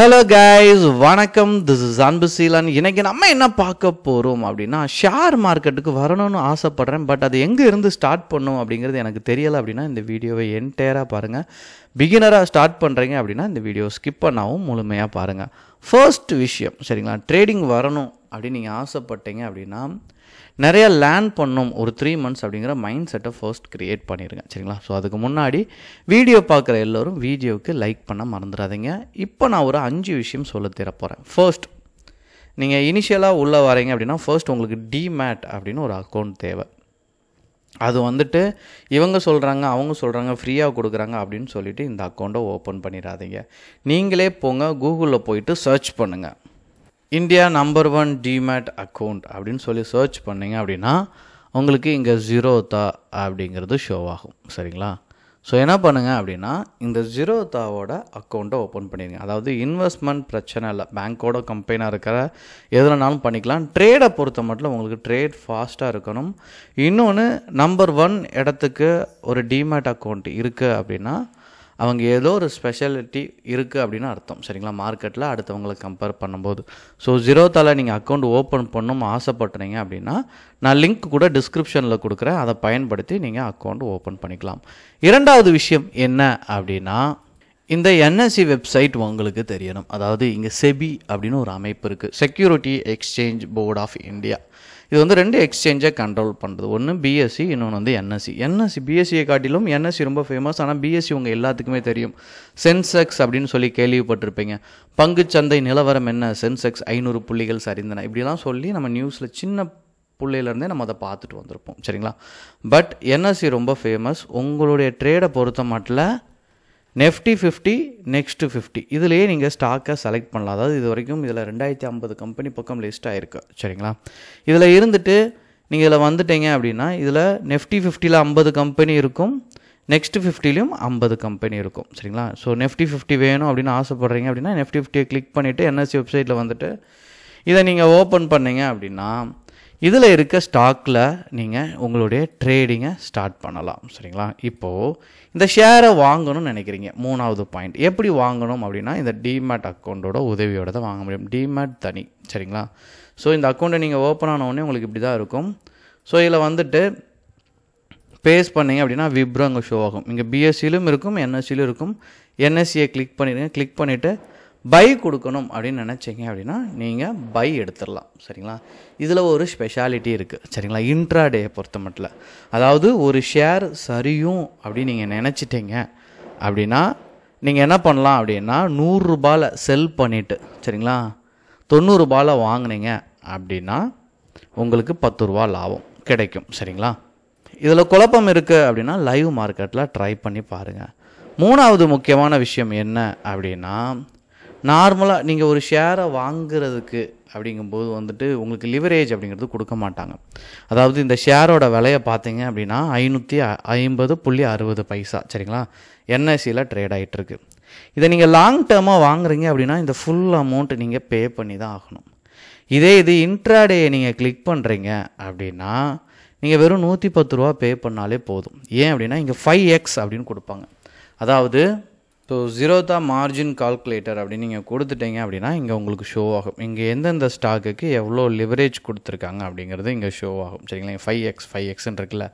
hello guys வணக்கம் this is Anbu Seelan இன்னைக்கு நம்ம என்ன பார்க்க போகிறோம் அப்படின்னா ஷேர் மார்க்கெட்டுக்கு வரணும்னு ஆசைப்பட்றேன் பட் அது எங்கே இருந்து ஸ்டார்ட் பண்ணும் அப்படிங்கிறது எனக்கு தெரியலை அப்படின்னா இந்த வீடியோவை என்டையராக பாருங்கள் பிகினராக ஸ்டார்ட் பண்ணுறீங்க அப்படின்னா இந்த வீடியோ ஸ்கிப் பண்ணாவும் முழுமையாக பாருங்கள் ஃபர்ஸ்ட் விஷயம் சரிங்களா ட்ரேடிங் வரணும் அப்படின்னு நீங்கள் ஆசைப்பட்டீங்க அப்படின்னா நிறைய லேர்ன் பண்ணும் ஒரு த்ரீ மந்த்ஸ் அப்படிங்கிற மைண்ட் செட்டை ஃபர்ஸ்ட் க்ரியேட் பண்ணிடுங்க சரிங்களா ஸோ அதுக்கு முன்னாடி வீடியோ பார்க்குற எல்லோரும் வீடியோவுக்கு லைக் பண்ண மறந்துடாதீங்க இப்போ நான் ஒரு அஞ்சு விஷயம் சொல்ல தர ஃபர்ஸ்ட் நீங்கள் இனிஷியலாக உள்ளே வரீங்க அப்படின்னா ஃபர்ஸ்ட் உங்களுக்கு டிமேட் அப்படின்னு ஒரு அக்கௌண்ட் தேவை அது வந்துட்டு இவங்க சொல்கிறாங்க அவங்க சொல்கிறாங்க ஃப்ரீயாக கொடுக்குறாங்க அப்படின்னு சொல்லிவிட்டு இந்த அக்கௌண்ட்டை ஓப்பன் பண்ணிடாதீங்க நீங்களே போங்க கூகுளில் போயிட்டு சர்ச் பண்ணுங்கள் India number one demat account அப்படின்னு சொல்லி சர்ச் பண்ணிங்க அப்படின்னா உங்களுக்கு இங்கே ஜீரோதா அப்படிங்கிறது ஷோ ஆகும் சரிங்களா ஸோ என்ன பண்ணுங்கள் அப்படின்னா இந்த ஜீரோதாவோட அக்கௌண்ட்டை ஓப்பன் பண்ணிடுங்க அதாவது இன்வெஸ்ட்மெண்ட் பிரச்சனை இல்லை பேங்க்கோட கம்பெனியாக இருக்கிற எதுலனாலும் பண்ணிக்கலாம் ட்ரேடை பொறுத்த மட்டும் உங்களுக்கு ட்ரேட் ஃபாஸ்ட்டாக இருக்கணும் இன்னொன்று நம்பர் ஒன் இடத்துக்கு ஒரு டிமேட் அக்கௌண்ட் இருக்குது அப்படின்னா அவங்க ஏதோ ஒரு ஸ்பெஷாலிட்டி இருக்குது அப்படின்னு அர்த்தம் சரிங்களா மார்க்கெட்டில் அடுத்தவங்களை கம்பேர் பண்ணும்போது ஸோ ஜீரோத்தால் நீங்கள் அக்கௌண்ட் ஓப்பன் பண்ணணும் ஆசைப்பட்டுறீங்க அப்படின்னா நான் லிங்க் கூட டிஸ்கிரிப்ஷனில் கொடுக்குறேன் அதை பயன்படுத்தி நீங்கள் அக்கௌண்ட் ஓப்பன் பண்ணிக்கலாம் இரண்டாவது விஷயம் என்ன அப்படின்னா இந்த என்எஸ்சி வெப்சைட் e உங்களுக்கு தெரியணும் அதாவது இங்கே செபி அப்படின்னு ஒரு அமைப்பு இருக்குது security exchange board of India இது வந்து ரெண்டு எக்ஸ்சேஞ்சை கண்ட்ரோல் பண்ணுறது ஒன்று பிஎஸ்சி e, இன்னொன்று வந்து என்எஸ்சி என்எஸ்சி பிஎஸ்சியை காட்டிலும் என்எஸ்சி e ரொம்ப ஃபேமஸ் ஆனால் பிஎஸ்சி உங்கள் எல்லாத்துக்குமே தெரியும் சென்செக்ஸ் அப்படின்னு சொல்லி கேள்விப்பட்டிருப்பீங்க பங்குச்சந்தை நிலவரம் என்ன சென்செக்ஸ் ஐநூறு புள்ளிகள் சரிந்தன இப்படிலாம் சொல்லி நம்ம நியூஸில் சின்ன பிள்ளையிலேருந்தே நம்ம அதை பார்த்துட்டு வந்திருப்போம் சரிங்களா பட் என்எஸ்சி ரொம்ப ஃபேமஸ் உங்களுடைய ட்ரேடை பொறுத்த மட்டும் நெஃப்டி ஃபிஃப்டி நெக்ஸ்ட்டு ஃபிஃப்டி இதிலேயே நீங்கள் ஸ்டாக்கை செலக்ட் பண்ணலாம் அதாவது இது வரைக்கும் இதில் ரெண்டாயிரத்தி ஐம்பது கம்பெனி பக்கம் லிஸ்ட் இருக்குது சரிங்களா இதில் இருந்துட்டு நீங்கள் இதில் வந்துட்டீங்க அப்படின்னா இதில் நெஃப்டி ஃபிஃப்டியில் ஐம்பது கம்பெனி இருக்கும் நெக்ஸ்ட் ஃபிஃப்டிலையும் ஐம்பது கம்பெனி இருக்கும் சரிங்களா ஸோ நெஃப்டி ஃபிஃப்டி வேணும் அப்படின்னு ஆசைப்பட்றீங்க அப்படின்னா நெஃப்டி ஃபிஃப்டியை கிளிக் பண்ணிவிட்டு என்எஸ்சி வெப்சைட்டில் வந்துட்டு இதை நீங்கள் ஓப்பன் பண்ணிங்க அப்படின்னா இதில் இருக்க ஸ்டாக்கில் நீங்கள் உங்களுடைய ட்ரேடிங்கை ஸ்டார்ட் பண்ணலாம் சரிங்களா இப்போது இந்த ஷேரை வாங்கணும்னு நினைக்கிறீங்க மூணாவது பாயிண்ட் எப்படி வாங்கணும் அப்படின்னா இந்த டிமேட் அக்கௌண்ட்டோட உதவியோட தான் வாங்க முடியும் டிமேட் தனி சரிங்களா ஸோ இந்த அக்கௌண்ட்டை நீங்கள் ஓப்பன் ஆனவுடனே உங்களுக்கு இப்படி தான் இருக்கும் ஸோ இதில் வந்துட்டு பேஸ் பண்ணிங்க அப்படின்னா விப்ரோ அங்கே ஷோ ஆகும் இங்கே பிஎஸ்சியிலும் இருக்கும் என்எஸ்சியிலும் இருக்கும் என்எஸ்சியை கிளிக் பண்ணிடுங்க கிளிக் பண்ணிவிட்டு பை கொடுக்கணும் அப்படின்னு நினச்சிங்க அப்படின்னா நீங்கள் பை எடுத்துடலாம் சரிங்களா இதில் ஒரு ஸ்பெஷாலிட்டி இருக்குது சரிங்களா இன்ட்ராடேயை பொறுத்த மட்டும் அதாவது ஒரு ஷேர் சரியும் அப்படின்னு நீங்கள் நினச்சிட்டிங்க அப்படின்னா நீங்கள் என்ன பண்ணலாம் அப்படின்னா நூறுரூபாவில் செல் பண்ணிவிட்டு சரிங்களா தொண்ணூறுரூபாவில் வாங்கினீங்க அப்படின்னா உங்களுக்கு பத்து ரூபா லாபம் கிடைக்கும் சரிங்களா இதில் குழப்பம் இருக்குது அப்படின்னா லைவ் மார்க்கெட்டில் ட்ரை பண்ணி பாருங்கள் மூணாவது முக்கியமான விஷயம் என்ன அப்படின்னா நார்மலாக நீங்கள் ஒரு ஷேரை வாங்குறதுக்கு அப்படிங்கும்போது வந்துட்டு உங்களுக்கு லிவரேஜ் அப்படிங்கிறது கொடுக்க மாட்டாங்க அதாவது இந்த ஷேரோட விலையை பார்த்தீங்க அப்படின்னா ஐநூற்றி ஐம்பது புள்ளி அறுபது பைசா சரிங்களா என்எஸ்சியில் ட்ரேட் ஆகிட்டுருக்கு இதை நீங்கள் லாங் டேர்மாக வாங்குறீங்க அப்படின்னா இந்த ஃபுல் அமௌண்ட் நீங்கள் பே பண்ணி தான் ஆகணும் இதே இது இன்ட்ராடே நீங்கள் கிளிக் பண்ணுறீங்க அப்படின்னா நீங்கள் வெறும் நூற்றி பத்து ரூபா பே பண்ணாலே போதும் ஏன் அப்படின்னா இங்கே ஃபைவ் எக்ஸ் அப்படின்னு கொடுப்பாங்க அதாவது ஸோ ஜீரோதா மார்ஜின் கால்குலேட்டர் அப்படின்னு நீங்கள் கொடுத்துட்டீங்க அப்படின்னா இங்கே உங்களுக்கு ஷோ ஆகும் இங்கே எந்தெந்த ஸ்டாக்குக்கு எவ்வளோ லிவரேஜ் கொடுத்துருக்காங்க அப்படிங்கிறது இங்கே ஷோ ஆகும் சரிங்களா ஃபைவ் எக்ஸ் ஃபைவ் எக்ஸ்ன்னு இருக்குல்ல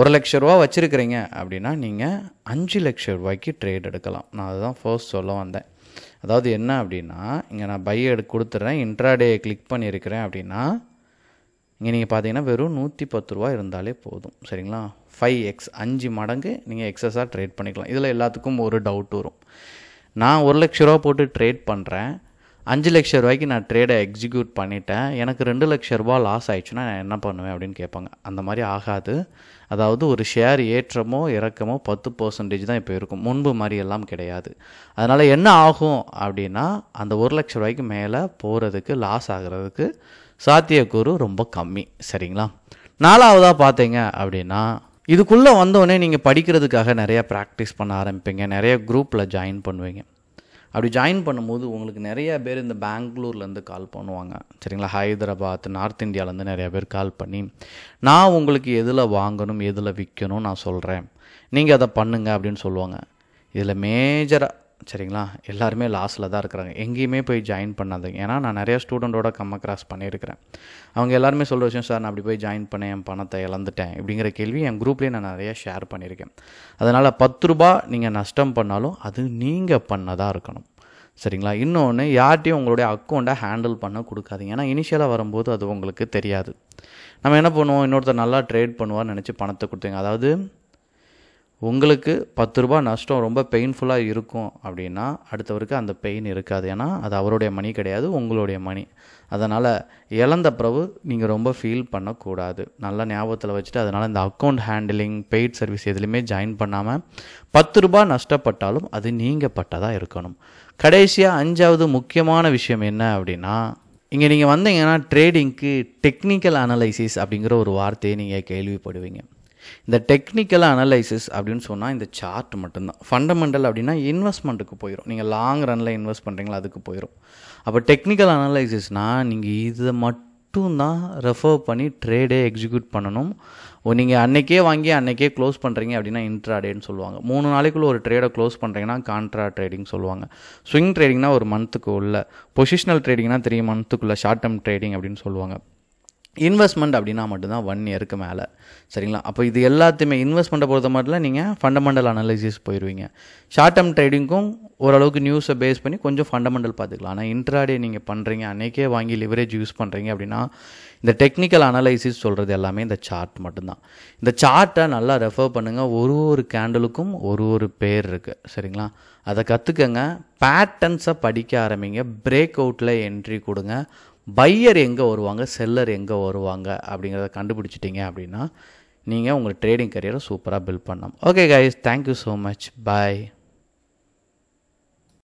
ஒரு லட்ச ரூபா வச்சுருக்கிறீங்க அப்படின்னா நீங்கள் அஞ்சு லட்ச ரூபாய்க்கு ட்ரேட் எடுக்கலாம் நான் அதுதான் ஃபர்ஸ்ட் சொல்ல வந்தேன் அதாவது என்ன அப்படின்னா இங்கே நான் பை எடு கொடுத்துட்றேன் இன்ட்ராடே கிளிக் பண்ணியிருக்கிறேன் அப்படின்னா இங்கே நீங்கள் பார்த்தீங்கன்னா வெறும் நூற்றி பத்து ரூபா இருந்தாலே போதும் சரிங்களா ஃபைவ் எக்ஸ் அஞ்சு மடங்கு நீங்கள் எக்ஸஸாக ட்ரேட் பண்ணிக்கலாம் இதில் எல்லாத்துக்கும் ஒரு டவுட் வரும் நான் ஒரு லட்ச ரூபா போட்டு ட்ரேட் பண்ணுறேன் அஞ்சு லட்ச ரூபாய்க்கு நான் ட்ரேடை எக்ஸிக்யூட் பண்ணிட்டேன் எனக்கு ரெண்டு லட்ச ரூபா லாஸ் ஆயிடுச்சுன்னா நான் என்ன பண்ணுவேன் அப்படின்னு கேட்பாங்க அந்த மாதிரி ஆகாது அதாவது ஒரு ஷேர் ஏற்றமோ இறக்கமோ பத்து பர்சன்டேஜ் தான் இப்போ இருக்கும் முன்பு மாதிரி எல்லாம் கிடையாது அதனால் என்ன ஆகும் அப்படின்னா அந்த ஒரு லட்ச ரூபாய்க்கு மேலே போகிறதுக்கு லாஸ் ஆகிறதுக்கு சாத்தியக்கூறு ரொம்ப கம்மி சரிங்களா நாலாவதாக பார்த்தீங்க அப்படின்னா இதுக்குள்ளே வந்தோடனே நீங்கள் படிக்கிறதுக்காக நிறையா ப்ராக்டிஸ் பண்ண ஆரம்பிப்பீங்க நிறைய குரூப்பில் ஜாயின் பண்ணுவீங்க அப்படி ஜாயின் பண்ணும்போது உங்களுக்கு நிறைய பேர் இந்த பெங்களூர்லேருந்து கால் பண்ணுவாங்க சரிங்களா ஹைதராபாத் நார்த் இந்தியாவிலேருந்து நிறையா பேர் கால் பண்ணி நான் உங்களுக்கு எதில் வாங்கணும் எதில் விற்கணும் நான் சொல்கிறேன் நீங்கள் அதை பண்ணுங்க அப்படின்னு சொல்லுவாங்க இதில் மேஜராக சரிங்களா எல்லாருமே லாஸில் தான் இருக்கிறாங்க எங்கேயுமே போய் ஜாயின் பண்ணாதுங்க ஏன்னா நான் நிறையா ஸ்டூடெண்ட்டோட கம்ம கிராஸ் பண்ணியிருக்கிறேன் அவங்க எல்லாருமே சொல்கிற விஷயம் சார் நான் அப்படி போய் ஜாயின் பண்ணேன் என் பணத்தை இழந்துட்டேன் அப்படிங்கிற கேள்வி என் குரூப்லேயே நான் நிறையா ஷேர் பண்ணியிருக்கேன் அதனால் பத்து ரூபா நீங்கள் நஷ்டம் பண்ணாலும் அது நீங்கள் பண்ணதாக இருக்கணும் சரிங்களா இன்னொன்று யார்ட்டையும் உங்களுடைய அக்கௌண்ட்டை ஹேண்டில் பண்ண கொடுக்காதீங்க ஏன்னா இனிஷியலாக வரும்போது அது உங்களுக்கு தெரியாது நம்ம என்ன பண்ணுவோம் இன்னொருத்தர் நல்லா ட்ரேட் பண்ணுவார்னு நினச்சி பணத்தை கொடுத்தீங்க அதாவது உங்களுக்கு பத்து ரூபா நஷ்டம் ரொம்ப பெயின்ஃபுல்லாக இருக்கும் அப்படின்னா அடுத்தவருக்கு அந்த பெயின் இருக்காது ஏன்னா அது அவருடைய மணி கிடையாது உங்களுடைய மணி அதனால் இழந்த பிறகு நீங்கள் ரொம்ப ஃபீல் பண்ணக்கூடாது நல்ல ஞாபகத்தில் வச்சுட்டு அதனால் இந்த அக்கௌண்ட் ஹேண்டிலிங் பெய்ட் சர்வீஸ் எதுலையுமே ஜாயின் பண்ணாமல் பத்து ரூபா நஷ்டப்பட்டாலும் அது நீங்கள் பட்டதாக இருக்கணும் கடைசியாக அஞ்சாவது முக்கியமான விஷயம் என்ன அப்படின்னா இங்கே நீங்கள் வந்தீங்கன்னா ட்ரேடிங்க்கு டெக்னிக்கல் அனலைசிஸ் அப்படிங்கிற ஒரு வார்த்தையை நீங்கள் கேள்விப்படுவீங்க இந்த டெக்னிக்கல் அனலைசிஸ் அப்படின்னு சொன்னால் இந்த சார்ட் மட்டும்தான் ஃபண்டமெண்டல் அப்படின்னா இன்வெஸ்ட்மெண்ட்டுக்கு போயிடும் நீங்கள் லாங் ரனில் இன்வெஸ்ட் பண்ணுறீங்களா அதுக்கு போயிடும் அப்போ டெக்னிக்கல் அனலைசிஸ்னால் நீங்கள் இதை மட்டும்தான் ரெஃபர் பண்ணி ட்ரேடே எக்ஸிக்யூட் பண்ணணும் நீங்கள் அன்றைக்கே வாங்கி அன்றைக்கே க்ளோஸ் பண்ணுறீங்க அப்படின்னா இன்ட்ராடேன்னு சொல்லுவாங்க மூணு நாளைக்குள்ளே ஒரு ட்ரேடை க்ளோஸ் பண்ணுறீங்கன்னா கான்ட்ரா ட்ரேடிங் சொல்லுவாங்க ஸ்விங் ட்ரேடிங்னா ஒரு மந்த்துக்கு உள்ள பொசிஷனல் ட்ரேடிங்னா த்ரீ மந்த்துக்குள்ளே ஷார்ட் டேர்ம் ட்ரேடிங் அப்படின்னு சொல்லுவாங்க இன்வெஸ்ட்மெண்ட் அப்படின்னா மட்டும்தான் ஒன் இயருக்கு மேலே சரிங்களா அப்போ இது எல்லாத்தையுமே இன்வெஸ்ட்மெண்ட்டை பொறுத்த மட்டும் நீங்கள் ஃபண்டமெண்டல் அனாலிசிஸ் போயிடுவீங்க ஷார்ட் டேர்ம் ட்ரேடிங்க்கும் ஓரளவுக்கு நியூஸை பேஸ் பண்ணி கொஞ்சம் ஃபண்டமெண்டல் பார்த்துக்கலாம் ஆனால் இன்ட்ராடே நீங்கள் பண்ணுறீங்க அன்றைக்கே வாங்கி லிவரேஜ் யூஸ் பண்ணுறீங்க அப்படின்னா இந்த டெக்னிக்கல் அனலைசிஸ் சொல்கிறது எல்லாமே இந்த சார்ட் மட்டும்தான் இந்த சார்ட்டை நல்லா ரெஃபர் பண்ணுங்கள் ஒரு ஒரு கேண்டலுக்கும் ஒரு ஒரு பேர் இருக்குது சரிங்களா அதை கற்றுக்கங்க பேட்டர்ன்ஸை படிக்க ஆரம்பிங்க பிரேக் அவுட்டில் என்ட்ரி கொடுங்க பையர் எங்கே வருவாங்க செல்லர் எங்கே வருவாங்க அப்படிங்கிறத கண்டுபிடிச்சிட்டிங்க அப்படின்னா நீங்கள் உங்கள் ட்ரேடிங் கரியரை சூப்பராக பில்ட் பண்ணலாம் okay guys thank you so much பாய்